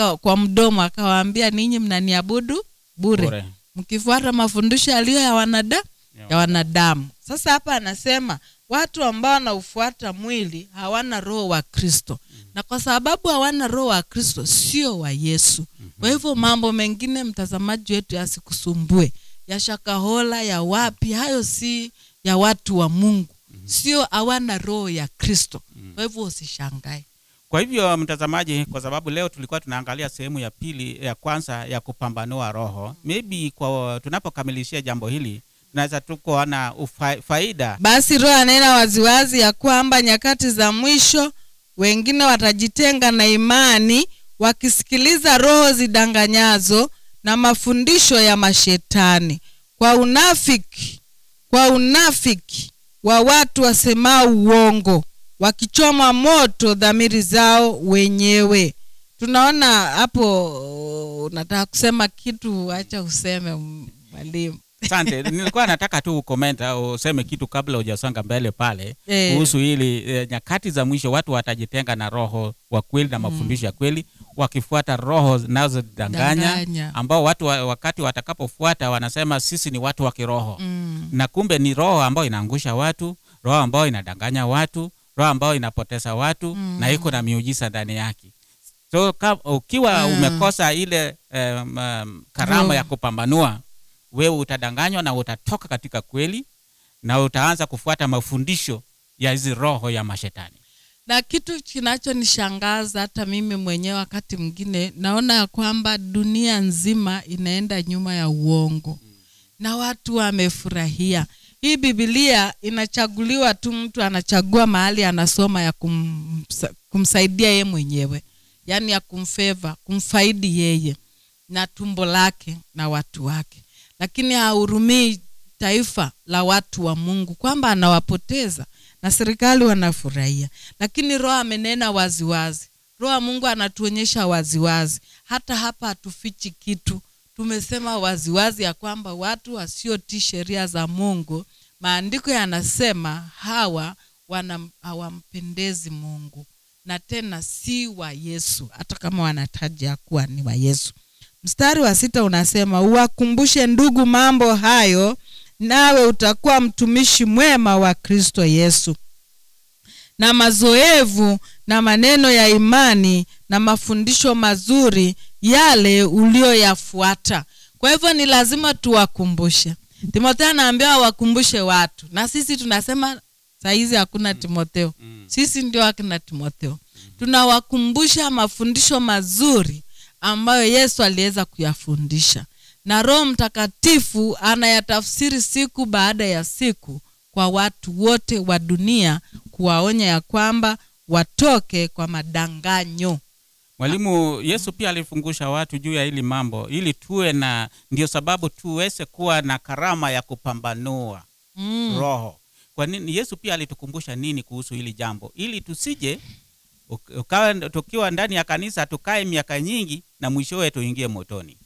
mm. kwa mdomo, akawaambia ninyi mnaniabudu bure, bure, mkifuata mafundisho yaliyo ya wanadamu ya wanadamu sasa hapa anasema watu ambao wanaufuata mwili hawana roho wa kristo mm -hmm. na kwa sababu hawana roho wa kristo sio wa yesu mm -hmm. kwa hivyo mambo mengine mtazamaji wetu yasikusumbue ya shakahola ya wapi hayo si ya watu wa mungu mm -hmm. sio hawana roho ya kristo mm -hmm. kwa hivyo usishangae kwa hivyo mtazamaji, kwa sababu leo tulikuwa tunaangalia sehemu ya pili ya kwanza ya kupambanua roho, maybe kwa tunapokamilishia jambo hili tunaweza tu kuona faida. Basi Roho anena waziwazi ya kwamba nyakati za mwisho wengine watajitenga na imani wakisikiliza roho zidanganyazo na mafundisho ya mashetani kwa unafiki, kwa unafiki wa watu wasemao uongo, wakichoma moto dhamiri zao wenyewe. Tunaona hapo. Unataka kusema kitu, acha useme mwalimu. Asante. Nilikuwa nataka tu ukoment au useme kitu kabla hujasonga mbele pale eh. kuhusu hili e, nyakati za mwisho watu watajitenga na roho wa kweli na mm. mafundisho ya kweli wakifuata roho zinazodanganya ambao watu wa, wakati watakapofuata wanasema sisi ni watu wa kiroho mm. na kumbe ni roho ambayo inaangusha watu, roho ambayo inadanganya watu, roho ambayo inapoteza watu mm. na iko na miujiza ndani yake. So ukiwa mm. umekosa ile um, um, karama mm. ya kupambanua wewe utadanganywa na utatoka katika kweli na utaanza kufuata mafundisho ya hizi roho ya mashetani na kitu kinachonishangaza hata mimi mwenyewe wakati mwingine naona ya kwamba dunia nzima inaenda nyuma ya uongo na watu wamefurahia hii bibilia inachaguliwa tu mtu anachagua mahali anasoma ya kumsa, kumsaidia yeye mwenyewe yaani ya kumfeva kumfaidi yeye na tumbo lake na watu wake lakini hahurumii taifa la watu wa mungu kwamba anawapoteza na serikali wanafurahia lakini roho amenena waziwazi roho wa mungu anatuonyesha waziwazi hata hapa hatufichi kitu tumesema waziwazi ya kwamba watu wasiotii sheria za mungu maandiko yanasema hawa wana, hawampendezi mungu na tena si wa yesu hata kama wanataja kuwa ni wa yesu Mstari wa sita unasema uwakumbushe ndugu mambo hayo, nawe utakuwa mtumishi mwema wa Kristo Yesu. Na mazoevu na maneno ya imani na mafundisho mazuri yale uliyoyafuata. Kwa hivyo ni lazima tuwakumbushe. Timotheo anaambia wakumbushe watu, na sisi tunasema saizi hakuna mm. Timotheo, mm. sisi ndio akina Timotheo. Tunawakumbusha mafundisho mazuri ambayo yesu aliweza kuyafundisha na roho mtakatifu anayatafsiri siku baada ya siku kwa watu wote wa dunia kuwaonya ya kwamba watoke kwa madanganyo mwalimu yesu pia alifungusha watu juu ya hili mambo ili tuwe na ndio sababu tuweze kuwa na karama ya kupambanua mm. roho kwa nini yesu pia alitukumbusha nini kuhusu hili jambo ili tusije ukawa tukiwa ndani ya kanisa tukae miaka nyingi na mwisho wetu tuingie motoni.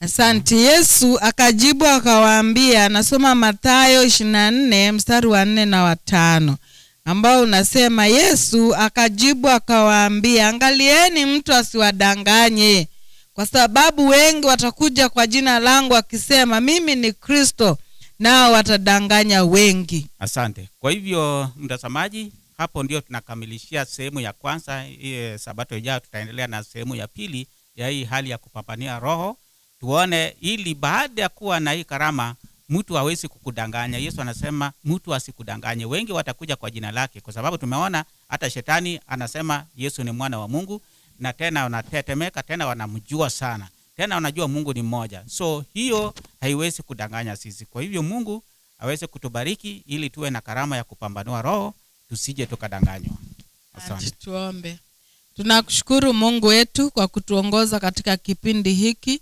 Asante. Yesu akajibu akawaambia, nasoma Mathayo 24 mstari wa 4 na watano ambao unasema, Yesu akajibu akawaambia, angalieni mtu asiwadanganye, kwa sababu wengi watakuja kwa jina langu akisema, mimi ni Kristo, nao watadanganya wengi. Asante. Kwa hivyo mtazamaji, hapo ndio tunakamilishia sehemu ya kwanza. Hii sabato ijayo tutaendelea na sehemu ya pili ya hii hali ya kupambania roho, tuone ili baada ya kuwa na hii karama mtu hawezi kukudanganya. Yesu anasema mtu asikudanganye, wengi watakuja kwa jina lake, kwa sababu tumeona hata shetani anasema Yesu ni mwana wa Mungu, na tena wanatetemeka, tena wanamjua sana, tena wanajua Mungu ni mmoja. So hiyo haiwezi kudanganya sisi. Kwa hivyo Mungu aweze kutubariki ili tuwe na karama ya kupambanua roho tusije tukadanganywa. Asante. Tuombe. Tunakushukuru Mungu wetu kwa kutuongoza katika kipindi hiki,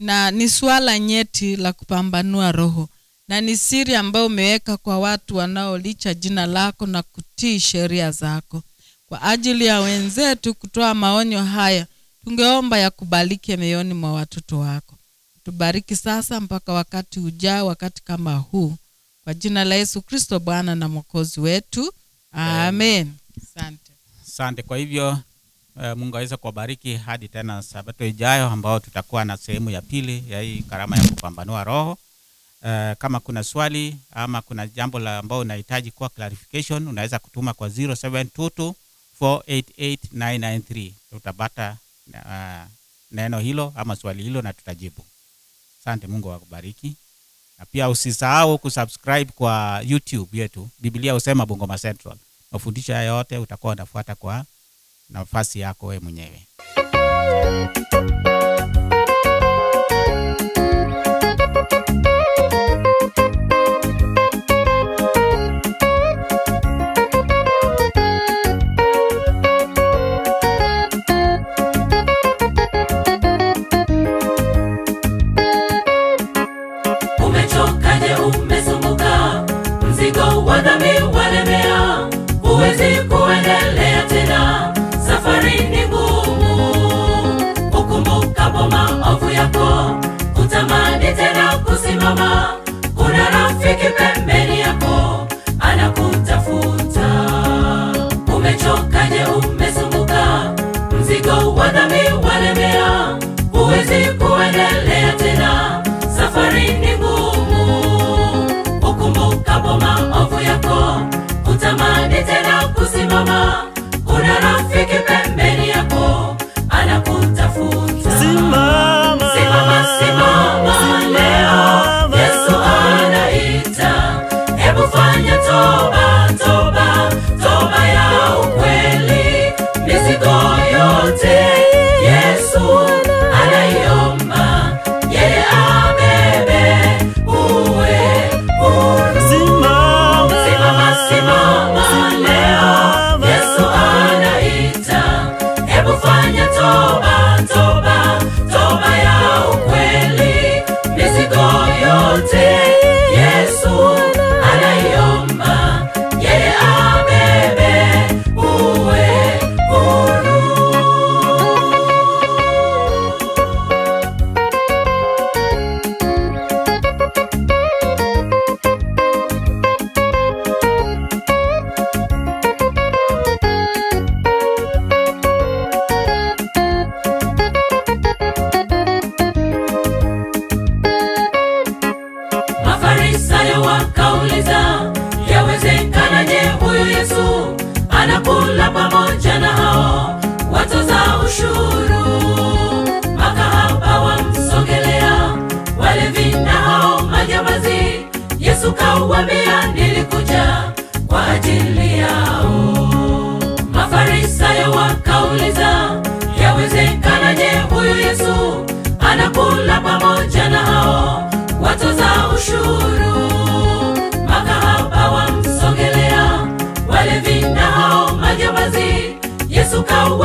na ni swala nyeti la kupambanua roho, na ni siri ambayo umeweka kwa watu wanaolicha jina lako na kutii sheria zako. Kwa ajili ya wenzetu kutoa maonyo haya, tungeomba yakubalike mioyoni mwa watoto wako. Tubariki sasa mpaka wakati ujao, wakati kama huu, kwa jina la Yesu Kristo, Bwana na Mwokozi wetu. Amen. Asante. Asante. Kwa hivyo uh, Mungu aweze kuwabariki hadi tena Sabato ijayo ambao tutakuwa na sehemu ya pili ya hii karama ya kupambanua roho. Uh, kama kuna swali ama kuna jambo la ambao unahitaji kuwa clarification, unaweza kutuma kwa 0722488993 488993 tutapata uh, neno hilo ama swali hilo na tutajibu. Asante, Mungu akubariki, na pia usisahau kusubscribe kwa YouTube yetu. Biblia husema Bungoma Central mafundisho haya yote utakuwa unafuata kwa nafasi yako wewe mwenyewe. mama.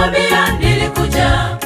kumwambia nilikuja